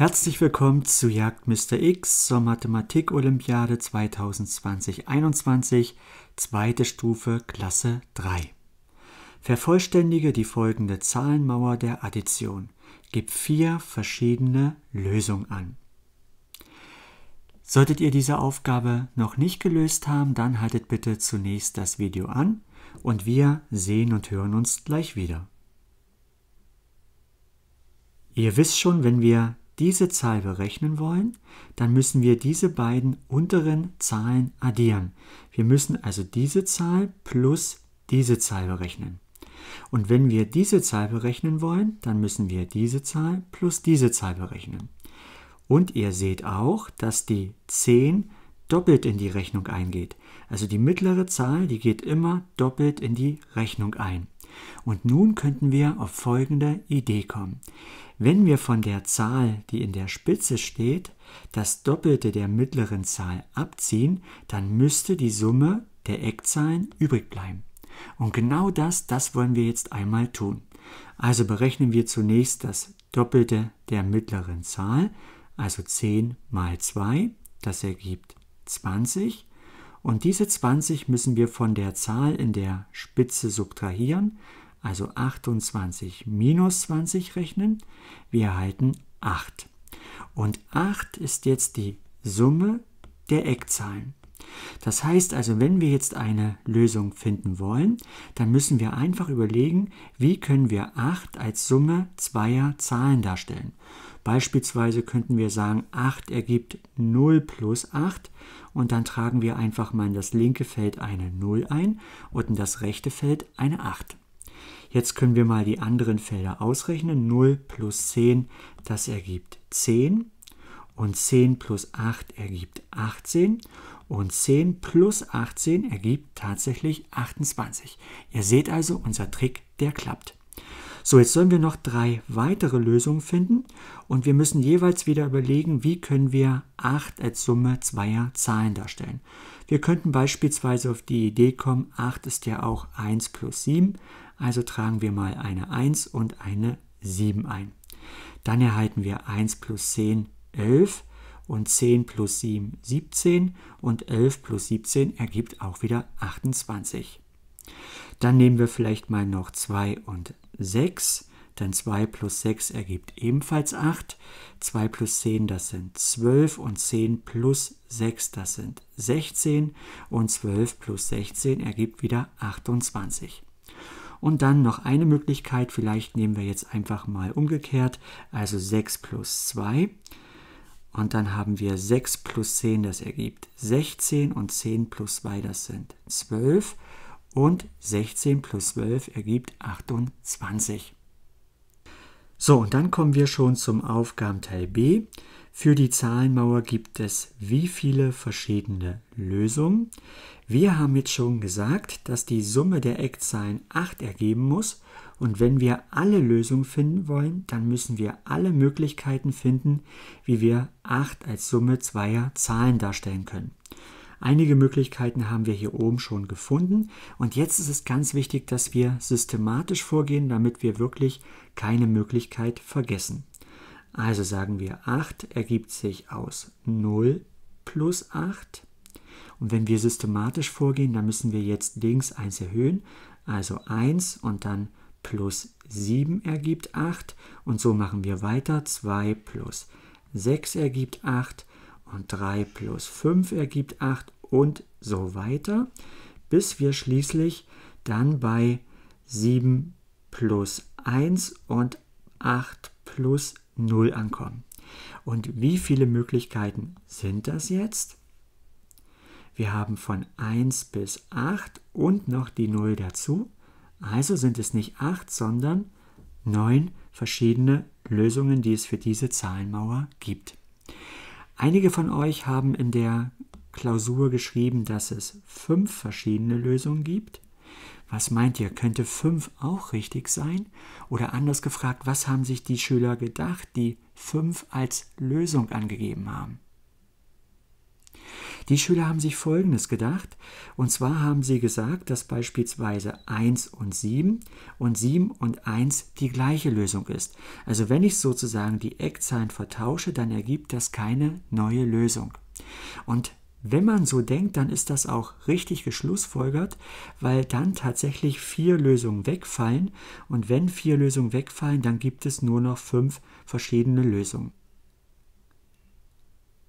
Herzlich willkommen zu Jagd Mr. X zur Mathematik-Olympiade 2020-21, zweite Stufe, Klasse 3. Vervollständige die folgende Zahlenmauer der Addition. Gib vier verschiedene Lösungen an. Solltet ihr diese Aufgabe noch nicht gelöst haben, dann haltet bitte zunächst das Video an und wir sehen und hören uns gleich wieder. Ihr wisst schon, wenn wir diese Zahl berechnen wollen, dann müssen wir diese beiden unteren Zahlen addieren. Wir müssen also diese Zahl plus diese Zahl berechnen. Und wenn wir diese Zahl berechnen wollen, dann müssen wir diese Zahl plus diese Zahl berechnen. Und ihr seht auch, dass die 10 doppelt in die Rechnung eingeht. Also die mittlere Zahl, die geht immer doppelt in die Rechnung ein. Und nun könnten wir auf folgende Idee kommen. Wenn wir von der Zahl, die in der Spitze steht, das Doppelte der mittleren Zahl abziehen, dann müsste die Summe der Eckzahlen übrig bleiben. Und genau das, das wollen wir jetzt einmal tun. Also berechnen wir zunächst das Doppelte der mittleren Zahl, also 10 mal 2, das ergibt 20 und diese 20 müssen wir von der Zahl in der Spitze subtrahieren, also 28 minus 20 rechnen. Wir erhalten 8. Und 8 ist jetzt die Summe der Eckzahlen. Das heißt also, wenn wir jetzt eine Lösung finden wollen, dann müssen wir einfach überlegen, wie können wir 8 als Summe zweier Zahlen darstellen. Beispielsweise könnten wir sagen, 8 ergibt 0 plus 8 und dann tragen wir einfach mal in das linke Feld eine 0 ein und in das rechte Feld eine 8. Jetzt können wir mal die anderen Felder ausrechnen. 0 plus 10, das ergibt 10 und 10 plus 8 ergibt 18 und 10 plus 18 ergibt tatsächlich 28. Ihr seht also, unser Trick, der klappt. So, jetzt sollen wir noch drei weitere Lösungen finden und wir müssen jeweils wieder überlegen, wie können wir 8 als Summe zweier Zahlen darstellen. Wir könnten beispielsweise auf die Idee kommen, 8 ist ja auch 1 plus 7, also tragen wir mal eine 1 und eine 7 ein. Dann erhalten wir 1 plus 10, 11 und 10 plus 7, 17 und 11 plus 17 ergibt auch wieder 28. Dann nehmen wir vielleicht mal noch 2 und 6, denn 2 plus 6 ergibt ebenfalls 8. 2 plus 10, das sind 12 und 10 plus 6, das sind 16 und 12 plus 16 ergibt wieder 28. Und dann noch eine Möglichkeit, vielleicht nehmen wir jetzt einfach mal umgekehrt, also 6 plus 2. Und dann haben wir 6 plus 10, das ergibt 16 und 10 plus 2, das sind 12 und 16 plus 12 ergibt 28. So, und dann kommen wir schon zum Aufgabenteil B. Für die Zahlenmauer gibt es wie viele verschiedene Lösungen? Wir haben jetzt schon gesagt, dass die Summe der Eckzahlen 8 ergeben muss und wenn wir alle Lösungen finden wollen, dann müssen wir alle Möglichkeiten finden, wie wir 8 als Summe zweier Zahlen darstellen können. Einige Möglichkeiten haben wir hier oben schon gefunden und jetzt ist es ganz wichtig, dass wir systematisch vorgehen, damit wir wirklich keine Möglichkeit vergessen. Also sagen wir 8 ergibt sich aus 0 plus 8 und wenn wir systematisch vorgehen, dann müssen wir jetzt links 1 erhöhen, also 1 und dann plus 7 ergibt 8 und so machen wir weiter. 2 plus 6 ergibt 8 und 3 plus 5 ergibt 8 und so weiter, bis wir schließlich dann bei 7 plus 1 und 8 plus 0 ankommen. Und wie viele Möglichkeiten sind das jetzt? Wir haben von 1 bis 8 und noch die 0 dazu. Also sind es nicht 8, sondern 9 verschiedene Lösungen, die es für diese Zahlenmauer gibt. Einige von euch haben in der Klausur geschrieben, dass es fünf verschiedene Lösungen gibt. Was meint ihr, könnte fünf auch richtig sein? Oder anders gefragt, was haben sich die Schüler gedacht, die fünf als Lösung angegeben haben? Die Schüler haben sich Folgendes gedacht, und zwar haben sie gesagt, dass beispielsweise 1 und 7 und 7 und 1 die gleiche Lösung ist. Also wenn ich sozusagen die Eckzahlen vertausche, dann ergibt das keine neue Lösung. Und wenn man so denkt, dann ist das auch richtig geschlussfolgert, weil dann tatsächlich vier Lösungen wegfallen und wenn vier Lösungen wegfallen, dann gibt es nur noch fünf verschiedene Lösungen.